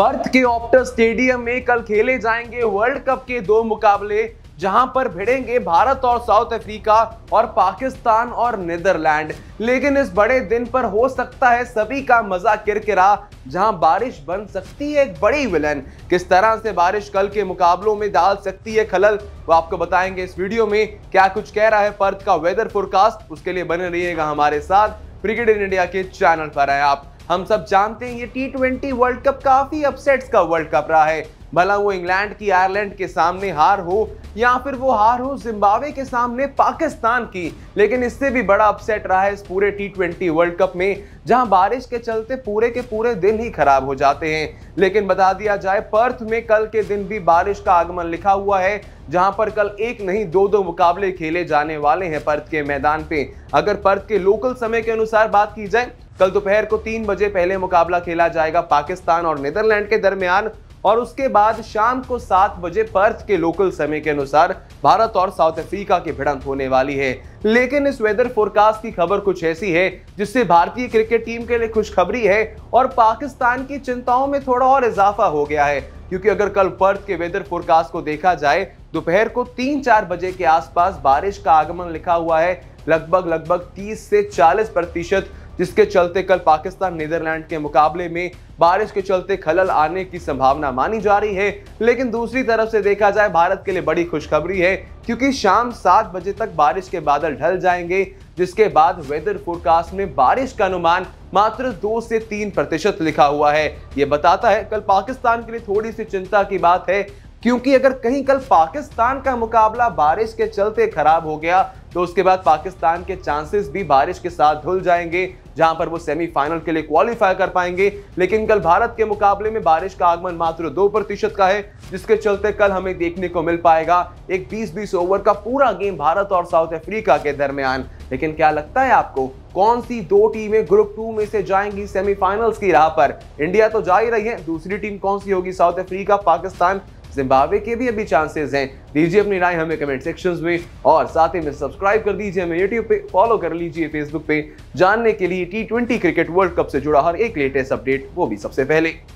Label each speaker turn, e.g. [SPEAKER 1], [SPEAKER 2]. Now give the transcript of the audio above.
[SPEAKER 1] Perth के after stadium में कल खेले जाएंगे वर्ल्ड कप के दो मुकाबले जहां पर भिड़ेंगे भारत और साउथ अफ्रीका और पाकिस्तान और नीदरलैंड लेकिन इस बड़े दिन पर हो सकता है सभी का मजा किरकिरा जहां बारिश बन सकती है एक बड़ी विलन किस तरह से बारिश कल के मुकाबलों में डाल सकती है खलल वो आपको बताएंगे इस वीडियो में क्या कुछ कह रहा है पर्थ का वेदर फोरकास्ट उसके लिए बने रहिएगा हमारे साथ क्रिकेट इन इंडिया के चैनल पर है आप हम सब जानते हैं ये टी वर्ल्ड कप काफी अपसेट्स का वर्ल्ड कप रहा है भला वो इंग्लैंड की आयरलैंड के सामने हार हो या फिर वो हार हो जिम्बावे के सामने पाकिस्तान की लेकिन इससे भी बड़ा अपसेट रहा है इस पूरे टी वर्ल्ड कप में जहां बारिश के चलते पूरे के पूरे दिन ही खराब हो जाते हैं लेकिन बता दिया जाए पर्थ में कल के दिन भी बारिश का आगमन लिखा हुआ है जहां पर कल एक नहीं दो दो मुकाबले खेले जाने वाले हैं पर्थ के मैदान पे अगर पर्थ के लोकल समय के अनुसार बात की जाए कल दोपहर को तीन बजे पहले मुकाबला खेला जाएगा पाकिस्तान और नीदरलैंड के दरमियान और उसके बाद शाम को सात बजे पर्थ के लोकल समय के अनुसार भारत और साउथ अफ्रीका की भिड़ंत होने वाली है लेकिन इस वेदर फोरकास्ट की खबर कुछ ऐसी है जिससे भारतीय क्रिकेट टीम के लिए खुशखबरी है और पाकिस्तान की चिंताओं में थोड़ा और इजाफा हो गया है क्योंकि अगर कल पर्थ के वेदर फोरकास्ट को देखा जाए दोपहर को तीन चार बजे के आसपास बारिश का आगमन लिखा हुआ है लगभग लगभग 30 से 40 प्रतिशत जिसके चलते कल पाकिस्तान नीदरलैंड के मुकाबले में बारिश के चलते खलल आने की संभावना मानी जा रही है लेकिन दूसरी तरफ से देखा जाए भारत के लिए बड़ी खुशखबरी है क्योंकि शाम सात बजे तक बारिश के बादल ढल जाएंगे जिसके बाद वेदर फोरकास्ट में बारिश का अनुमान मात्र दो से तीन प्रतिशत लिखा हुआ है ये बताता है कल पाकिस्तान के लिए थोड़ी सी चिंता की बात है क्योंकि अगर कहीं कल पाकिस्तान का मुकाबला बारिश के चलते खराब हो गया तो उसके बाद पाकिस्तान के चांसेस भी बारिश के साथ धुल जाएंगे जहां पर वो सेमीफाइनल के लिए क्वालिफाई कर पाएंगे लेकिन कल भारत के मुकाबले में बारिश का आगमन मात्र दो प्रतिशत का है जिसके चलते कल हमें देखने को मिल पाएगा एक 20-20 ओवर का पूरा गेम भारत और साउथ अफ्रीका के दरमियान लेकिन क्या लगता है आपको कौन सी दो टीमें ग्रुप टू में से जाएंगी सेमीफाइनल्स की राह पर इंडिया तो जा ही रही है दूसरी टीम कौन सी होगी साउथ अफ्रीका पाकिस्तान जिम्बाब्वे के भी अभी चांसेस हैं दीजिए अपनी राय हमें कमेंट सेक्शन में और साथ ही में सब्सक्राइब कर दीजिए हमें यूट्यूब पे फॉलो कर लीजिए फेसबुक पे जानने के लिए टी क्रिकेट वर्ल्ड कप से जुड़ा हर एक लेटेस्ट अपडेट वो भी सबसे पहले